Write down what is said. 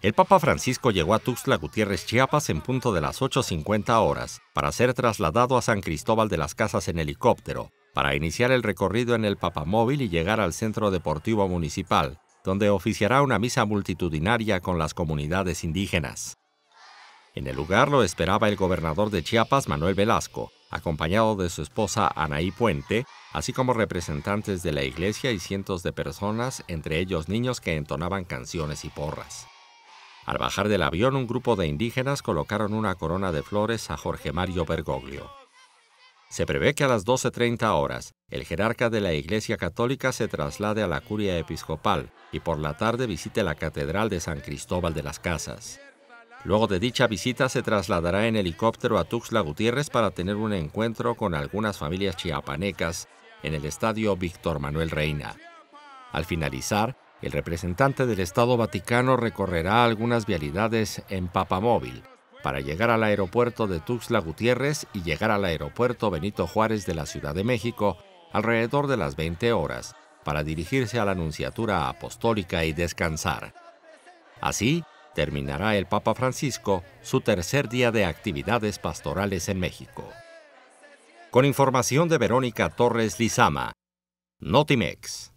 El Papa Francisco llegó a Tuxtla Gutiérrez, Chiapas, en punto de las 8.50 horas, para ser trasladado a San Cristóbal de las Casas en helicóptero, para iniciar el recorrido en el Papamóvil y llegar al Centro Deportivo Municipal, donde oficiará una misa multitudinaria con las comunidades indígenas. En el lugar lo esperaba el gobernador de Chiapas, Manuel Velasco, acompañado de su esposa Anaí Puente, así como representantes de la iglesia y cientos de personas, entre ellos niños que entonaban canciones y porras. Al bajar del avión, un grupo de indígenas colocaron una corona de flores a Jorge Mario Bergoglio. Se prevé que a las 12.30 horas, el jerarca de la Iglesia Católica se traslade a la curia episcopal y por la tarde visite la Catedral de San Cristóbal de las Casas. Luego de dicha visita se trasladará en helicóptero a Tuxtla Gutiérrez para tener un encuentro con algunas familias chiapanecas en el estadio Víctor Manuel Reina. Al finalizar, el representante del Estado Vaticano recorrerá algunas vialidades en Papamóvil para llegar al aeropuerto de Tuxtla Gutiérrez y llegar al aeropuerto Benito Juárez de la Ciudad de México alrededor de las 20 horas para dirigirse a la Nunciatura Apostólica y descansar. Así, terminará el Papa Francisco su tercer día de actividades pastorales en México. Con información de Verónica Torres Lizama, Notimex.